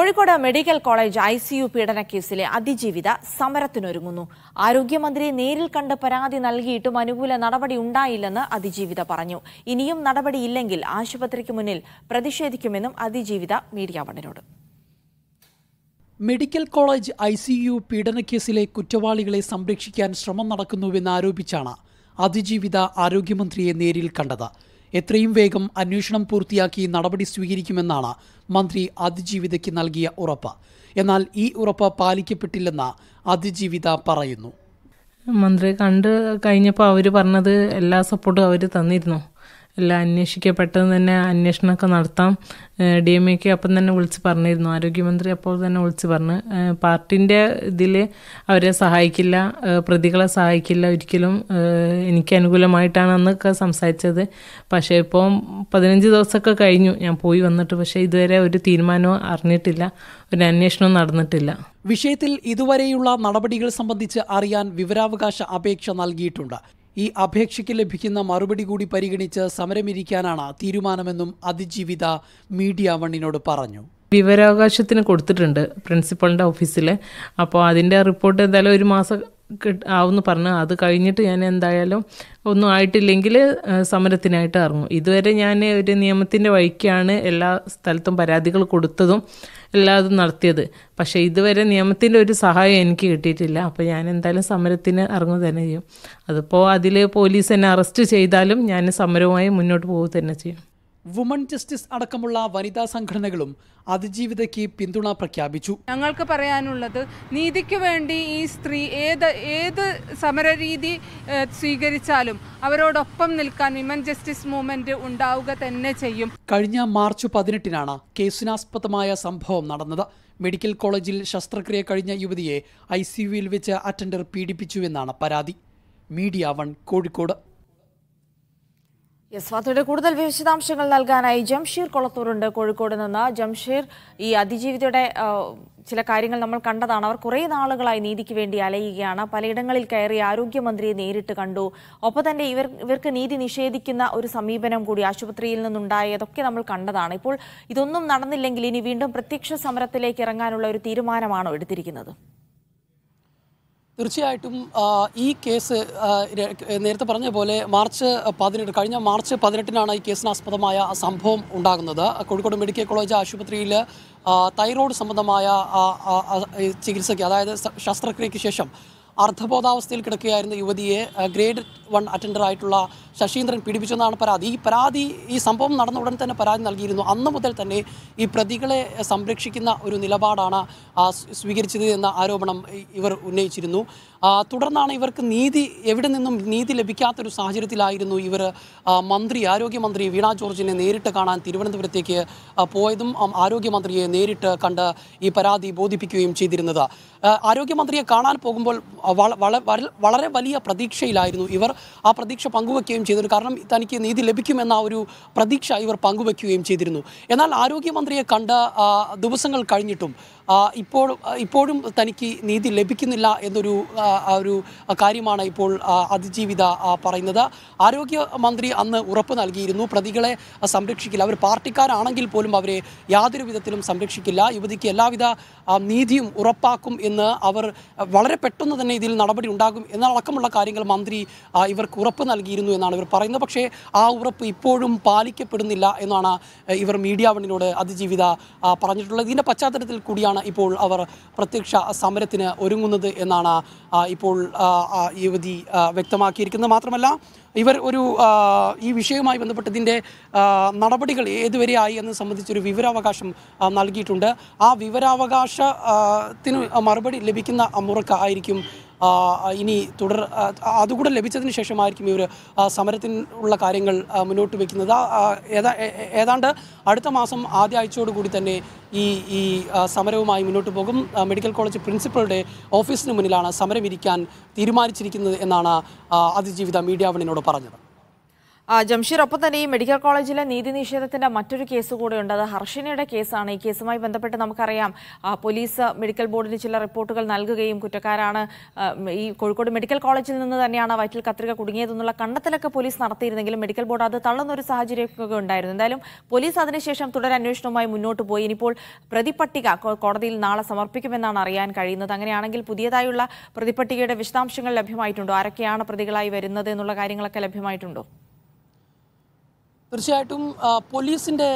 Kozhikode medical college I C U പീഡന കേസിലെ അതിജീവിത സമരത്തിനൊരുങ്ങുന്നു ആരോഗ്യമന്ത്രി നേരിൽ കണ്ട് പരാതി നൽകിയിട്ടും അനുകൂല നടപടി ഉണ്ടായില്ലെന്ന് അതിജീവിത പറഞ്ഞു ഇനിയും നടപടിയില്ലെങ്കിൽ ആശുപത്രിക്ക് മുന്നിൽ പ്രതിഷേധിക്കുമെന്നും അതിജീവിത മീഡിയ വണ്ണിനോട് medical college I C U പീഡനക്കേസിലെ കുറ്റവാളികളെ സംരക്ഷിക്കാൻ ശ്രമം നടക്കുന്നുവെന്ന് ആരോപിച്ചാണ് അതിജീവിത ആരോഗ്യമന്ത്രിയെ നേരിൽ കണ്ടത് എത്രയും വേഗം അന്വേഷണം പൂർത്തിയാക്കി നടപടി സ്വീകരിക്കുമെന്നാണ് മന്ത്രി അതിജീവിതയ്ക്ക് നൽകിയ ഉറപ്പ് എന്നാൽ ഈ ഉറപ്പ് പാലിക്കപ്പെട്ടില്ലെന്ന് അതിജീവിത പറയുന്നു മന്ത്രി കണ്ട് കഴിഞ്ഞപ്പോൾ അവർ പറഞ്ഞത് എല്ലാ സപ്പോർട്ടും അവർ തന്നിരുന്നു എല്ലാം അന്വേഷിക്കുക പെട്ടെന്ന് തന്നെ അന്വേഷണമൊക്കെ നടത്താം ഡി എം എക്ക് അപ്പം തന്നെ വിളിച്ച് പറഞ്ഞിരുന്നു ആരോഗ്യമന്ത്രി അപ്പോൾ തന്നെ വിളിച്ച് പറഞ്ഞു പാർട്ടിൻ്റെ ഇതിൽ അവരെ സഹായിക്കില്ല പ്രതികളെ സഹായിക്കില്ല ഒരിക്കലും എനിക്ക് അനുകൂലമായിട്ടാണ് അന്നൊക്കെ സംസാരിച്ചത് പക്ഷേ ഇപ്പോൾ പതിനഞ്ച് ദിവസമൊക്കെ കഴിഞ്ഞു ഞാൻ പോയി വന്നിട്ട് പക്ഷേ ഇതുവരെ ഒരു തീരുമാനവും അറിഞ്ഞിട്ടില്ല ഒരു അന്വേഷണവും നടന്നിട്ടില്ല വിഷയത്തിൽ ഇതുവരെയുള്ള നടപടികൾ സംബന്ധിച്ച് അറിയാൻ വിവരാവകാശ അപേക്ഷ നൽകിയിട്ടുണ്ട് ഈ അപേക്ഷയ്ക്ക് ലഭിക്കുന്ന മറുപടി കൂടി പരിഗണിച്ച് സമരമിരിക്കാനാണ് തീരുമാനമെന്നും അതിജീവിത മീഡിയ വണ്ണിനോട് പറഞ്ഞു വിവരാവകാശത്തിന് കൊടുത്തിട്ടുണ്ട് പ്രിൻസിപ്പളിൻ്റെ ഓഫീസിൽ അപ്പോൾ അതിൻ്റെ റിപ്പോർട്ട് എന്തായാലും ഒരു മാസം ആവുന്നു പറഞ്ഞു അത് കഴിഞ്ഞിട്ട് ഞാൻ എന്തായാലും ഒന്നും ആയിട്ടില്ലെങ്കിൽ സമരത്തിനായിട്ട് ഇറങ്ങും ഇതുവരെ ഞാൻ ഒരു നിയമത്തിൻ്റെ വഴിക്കാണ് എല്ലാ സ്ഥലത്തും പരാതികൾ കൊടുത്തതും എല്ലാതും നടത്തിയത് പക്ഷേ ഇതുവരെ നിയമത്തിൻ്റെ ഒരു സഹായം എനിക്ക് കിട്ടിയിട്ടില്ല അപ്പോൾ ഞാൻ എന്തായാലും സമരത്തിന് ഇറങ്ങുക തന്നെ ചെയ്യും അതിപ്പോൾ അതിൽ പോലീസ് എന്നെ അറസ്റ്റ് ചെയ്താലും ഞാൻ സമരവുമായി മുന്നോട്ട് പോവുക തന്നെ ചെയ്യും വുമൺ ജസ്റ്റിസ് അടക്കമുള്ള വനിതാ സംഘടനകളും അതിജീവിതയ്ക്ക് പിന്തുണ പ്രഖ്യാപിച്ചു ഞങ്ങൾക്ക് പറയാനുള്ളത് നീതിക്ക് വേണ്ടി ഈ സ്ത്രീ ഏത് ഏത് സമരരീതി സ്വീകരിച്ചാലും അവരോടൊപ്പം നിൽക്കാൻ വിമൻ ജസ്റ്റിസ് മൂവ്മെന്റ് ഉണ്ടാവുക തന്നെ ചെയ്യും കഴിഞ്ഞ മാർച്ച് പതിനെട്ടിനാണ് കേസിനാസ്പദമായ സംഭവം നടന്നത് മെഡിക്കൽ കോളേജിൽ ശസ്ത്രക്രിയ കഴിഞ്ഞ യുവതിയെ ഐ വെച്ച് അറ്റൻഡർ പീഡിപ്പിച്ചുവെന്നാണ് പരാതി മീഡിയ വൺ കോഴിക്കോട് യെസ് വാർത്തയുടെ കൂടുതൽ വിശദാംശങ്ങൾ നൽകാനായി ജംഷീർ കൊളത്തൂരുണ്ട് കോഴിക്കോട് നിന്ന് ജംഷീർ ഈ അതിജീവിതയുടെ ചില കാര്യങ്ങൾ നമ്മൾ കണ്ടതാണ് അവർ കുറേ നാളുകളായി നീതിക്ക് വേണ്ടി അലയുകയാണ് പലയിടങ്ങളിൽ കയറി ആരോഗ്യമന്ത്രിയെ നേരിട്ട് കണ്ടു ഒപ്പം തന്നെ ഇവർ ഇവർക്ക് നീതി നിഷേധിക്കുന്ന ഒരു സമീപനം കൂടി ആശുപത്രിയിൽ നിന്നുണ്ടായതൊക്കെ നമ്മൾ കണ്ടതാണ് ഇപ്പോൾ ഇതൊന്നും നടന്നില്ലെങ്കിൽ ഇനി വീണ്ടും പ്രത്യക്ഷ സമരത്തിലേക്ക് ഇറങ്ങാനുള്ള ഒരു തീരുമാനമാണോ എടുത്തിരിക്കുന്നത് തീർച്ചയായിട്ടും ഈ കേസ് നേരത്തെ പറഞ്ഞ പോലെ മാർച്ച് പതിനെട്ട് കഴിഞ്ഞ മാർച്ച് പതിനെട്ടിനാണ് ഈ കേസിനാസ്പദമായ സംഭവം ഉണ്ടാകുന്നത് കോഴിക്കോട് മെഡിക്കൽ കോളേജ് ആശുപത്രിയിൽ തൈറോയ്ഡ് സംബന്ധമായ ചികിത്സയ്ക്ക് അതായത് ശസ്ത്രക്രിയയ്ക്ക് ശേഷം അർദ്ധബോധാവസ്ഥയിൽ കിടക്കുകയായിരുന്ന യുവതിയെ ഗ്രേഡ് വൺ അറ്റൻഡർ ആയിട്ടുള്ള ശശീന്ദ്രൻ പീഡിപ്പിച്ചെന്നാണ് പരാതി ഈ പരാതി ഈ സംഭവം നടന്ന ഉടൻ തന്നെ പരാതി നൽകിയിരുന്നു അന്ന് മുതൽ തന്നെ ഈ പ്രതികളെ സംരക്ഷിക്കുന്ന ഒരു നിലപാടാണ് സ്വീകരിച്ചത് എന്ന ആരോപണം ഇവർ ഉന്നയിച്ചിരുന്നു തുടർന്നാണ് ഇവർക്ക് നീതി എവിടെ നിന്നും നീതി ലഭിക്കാത്തൊരു സാഹചര്യത്തിലായിരുന്നു ഇവർ മന്ത്രി ആരോഗ്യമന്ത്രി വീണ ജോർജിനെ നേരിട്ട് കാണാൻ തിരുവനന്തപുരത്തേക്ക് പോയതും ആരോഗ്യമന്ത്രിയെ നേരിട്ട് കണ്ട് ഈ പരാതി ബോധിപ്പിക്കുകയും ചെയ്തിരുന്നത് ആരോഗ്യമന്ത്രിയെ കാണാൻ പോകുമ്പോൾ വളരെ വലിയ പ്രതീക്ഷയിലായിരുന്നു ഇവർ ആ പ്രതീക്ഷ പങ്കുവെക്കുകയും ചെയ്തിരുന്നു കാരണം തനിക്ക് നീതി ലഭിക്കുമെന്ന ഒരു പ്രതീക്ഷ ഇവർ പങ്കുവെക്കുകയും ചെയ്തിരുന്നു എന്നാൽ ആരോഗ്യമന്ത്രിയെ കണ്ട ദിവസങ്ങൾ കഴിഞ്ഞിട്ടും ഇപ്പോൾ ഇപ്പോഴും തനിക്ക് നീതി ലഭിക്കുന്നില്ല എന്നൊരു ഒരു കാര്യമാണ് ഇപ്പോൾ അതിജീവിത പറയുന്നത് ആരോഗ്യമന്ത്രി അന്ന് ഉറപ്പ് നൽകിയിരുന്നു പ്രതികളെ സംരക്ഷിക്കില്ല അവർ പാർട്ടിക്കാരാണെങ്കിൽ പോലും അവരെ യാതൊരു വിധത്തിലും സംരക്ഷിക്കില്ല യുവതിക്ക് എല്ലാവിധ നീതിയും ഉറപ്പാക്കും എന്ന് അവർ വളരെ പെട്ടെന്ന് തന്നെ ഇതിൽ നടപടി ഉണ്ടാകും എന്നടക്കമുള്ള കാര്യങ്ങൾ മന്ത്രി ഇവർക്ക് ഉറപ്പ് നൽകിയിരുന്നു എന്നാണ് ഇവർ പറയുന്നത് പക്ഷേ ആ ഉറപ്പ് ഇപ്പോഴും പാലിക്കപ്പെടുന്നില്ല എന്നാണ് ഇവർ മീഡിയ വണ്ണിനോട് അതിജീവിത പറഞ്ഞിട്ടുള്ളത് ഇതിൻ്റെ പശ്ചാത്തലത്തിൽ കൂടിയാണ് ഇപ്പോൾ അവർ പ്രത്യക്ഷ സമരത്തിന് ഒരുങ്ങുന്നത് എന്നാണ് ഇപ്പോൾ യുവതി വ്യക്തമാക്കിയിരിക്കുന്നത് മാത്രമല്ല ഇവർ ഒരു ഈ വിഷയവുമായി ഇതിൻ്റെ നടപടികൾ ഏതുവരെയായി എന്ന് സംബന്ധിച്ചൊരു വിവരാവകാശം നൽകിയിട്ടുണ്ട് ആ വിവരാവകാശത്തിന് മറുപടി ലഭിക്കുന്ന മുറക്കായിരിക്കും ആയിരിക്കും ഇനി തുടർ അതുകൂടെ ലഭിച്ചതിന് ശേഷമായിരിക്കും ഇവർ സമരത്തിനുള്ള കാര്യങ്ങൾ മുന്നോട്ട് വയ്ക്കുന്നത് ഏതാണ്ട് അടുത്ത മാസം ആദ്യ ആഴ്ചയോടുകൂടി തന്നെ ഈ ഈ സമരവുമായി മുന്നോട്ട് പോകും മെഡിക്കൽ കോളേജ് പ്രിൻസിപ്പളുടെ ഓഫീസിന് മുന്നിലാണ് സമരം ഇരിക്കാൻ തീരുമാനിച്ചിരിക്കുന്നത് എന്നാണ് അതിജീവിത മീഡിയാവണിനോട് പറഞ്ഞത് ജംഷീർ ഒപ്പം തന്നെ ഈ മെഡിക്കൽ കോളേജിലെ നീതി നിഷേധത്തിന്റെ മറ്റൊരു കേസ് കൂടെയുണ്ട് അത് ഹർഷിനയുടെ കേസാണ് ഈ കേസുമായി ബന്ധപ്പെട്ട് നമുക്കറിയാം പോലീസ് മെഡിക്കൽ ബോർഡിന് ചില റിപ്പോർട്ടുകൾ നൽകുകയും കുറ്റക്കാരാണ് ഈ കോഴിക്കോട് മെഡിക്കൽ കോളേജിൽ നിന്ന് തന്നെയാണ് വയറ്റിൽ കത്രിക കുടുങ്ങിയതെന്നുള്ള കണ്ടെത്തലൊക്കെ പോലീസ് നടത്തിയിരുന്നെങ്കിലും മെഡിക്കൽ ബോർഡ് അത് തള്ളുന്ന ഒരു സാഹചര്യമൊക്കെ ഉണ്ടായിരുന്നു എന്തായാലും പോലീസ് അതിനുശേഷം അന്വേഷണവുമായി മുന്നോട്ട് പോയി ഇനിയിപ്പോൾ പ്രതിപട്ടിക കോടതിയിൽ നാളെ സമർപ്പിക്കുമെന്നാണ് അറിയാൻ കഴിയുന്നത് അങ്ങനെയാണെങ്കിൽ പുതിയതായുള്ള പ്രതിപട്ടികയുടെ വിശദാംശങ്ങൾ ലഭ്യമായിട്ടുണ്ടോ ആരൊക്കെയാണ് പ്രതികളായി വരുന്നത് എന്നുള്ള കാര്യങ്ങളൊക്കെ ലഭ്യമായിട്ടുണ്ടോ തീർച്ചയായിട്ടും പോലീസിൻ്റെ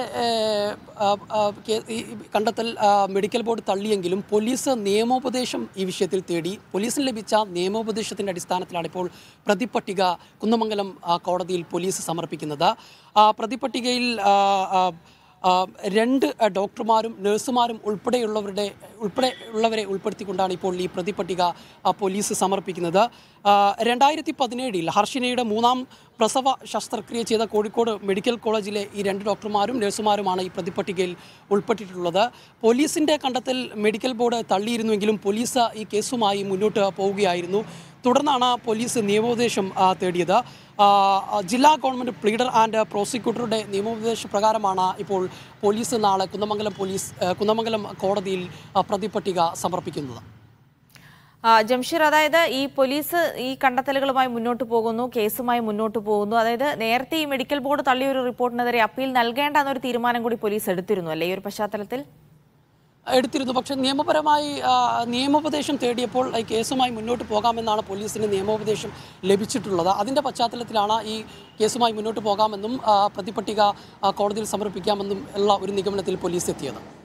കണ്ടെത്തൽ മെഡിക്കൽ ബോർഡ് തള്ളിയെങ്കിലും പോലീസ് നിയമോപദേശം ഈ വിഷയത്തിൽ തേടി പോലീസിന് ലഭിച്ച നിയമോപദേശത്തിൻ്റെ അടിസ്ഥാനത്തിലാണ് ഇപ്പോൾ പ്രതിപ്പട്ടിക കുന്നമംഗലം കോടതിയിൽ പോലീസ് സമർപ്പിക്കുന്നത് പ്രതിപ്പട്ടികയിൽ രണ്ട് ഡോക്ടർമാരും നഴ്സുമാരും ഉൾപ്പെടെയുള്ളവരുടെ ഉൾപ്പെടെ ഉള്ളവരെ ഉൾപ്പെടുത്തിക്കൊണ്ടാണ് ഇപ്പോൾ ഈ പ്രതിപട്ടിക പോലീസ് സമർപ്പിക്കുന്നത് രണ്ടായിരത്തി പതിനേഴിൽ ഹർഷിനയുടെ മൂന്നാം പ്രസവ ശസ്ത്രക്രിയ ചെയ്ത കോഴിക്കോട് മെഡിക്കൽ കോളേജിലെ ഈ രണ്ട് ഡോക്ടർമാരും നഴ്സുമാരുമാണ് ഈ പ്രതിപട്ടികയിൽ ഉൾപ്പെട്ടിട്ടുള്ളത് പോലീസിൻ്റെ കണ്ടെത്തൽ മെഡിക്കൽ ബോർഡ് തള്ളിയിരുന്നുവെങ്കിലും പോലീസ് ഈ കേസുമായി മുന്നോട്ട് പോവുകയായിരുന്നു തുടർന്നാണ് പോലീസ് നിയമോപദേശം തേടിയത് ജില്ലാ ഗവൺമെൻറ് പ്ലീഡർ ആൻഡ് പ്രോസിക്യൂട്ടറുടെ നിയമോപദേശ പ്രകാരമാണ് ഇപ്പോൾ പോലീസ് നാളെ കുന്നമംഗലം പോലീസ് കുന്നമംഗലം കോടതിയിൽ പ്രതിപട്ടിക സമർപ്പിക്കുന്നത് ജംഷീർ അതായത് ഈ പോലീസ് ഈ കണ്ടെത്തലുകളുമായി മുന്നോട്ട് പോകുന്നു കേസുമായി മുന്നോട്ട് പോകുന്നു അതായത് നേരത്തെ ഈ മെഡിക്കൽ ബോർഡ് തള്ളിയൊരു ഒരു റിപ്പോർട്ടിനെതിരെ അപ്പീൽ നൽകേണ്ട എന്നൊരു തീരുമാനം കൂടി പോലീസ് എടുത്തിരുന്നു അല്ലേ ഈ ഒരു പശ്ചാത്തലത്തിൽ എടുത്തിരുന്നു പക്ഷേ നിയമപരമായി നിയമോപദേശം തേടിയപ്പോൾ ഈ കേസുമായി മുന്നോട്ട് പോകാമെന്നാണ് പോലീസിന് നിയമോപദേശം ലഭിച്ചിട്ടുള്ളത് അതിൻ്റെ പശ്ചാത്തലത്തിലാണ് ഈ കേസുമായി മുന്നോട്ട് പോകാമെന്നും പ്രതിപട്ടിക കോടതിയിൽ സമർപ്പിക്കാമെന്നും ഉള്ള ഒരു നിഗമനത്തിൽ പോലീസ് എത്തിയത്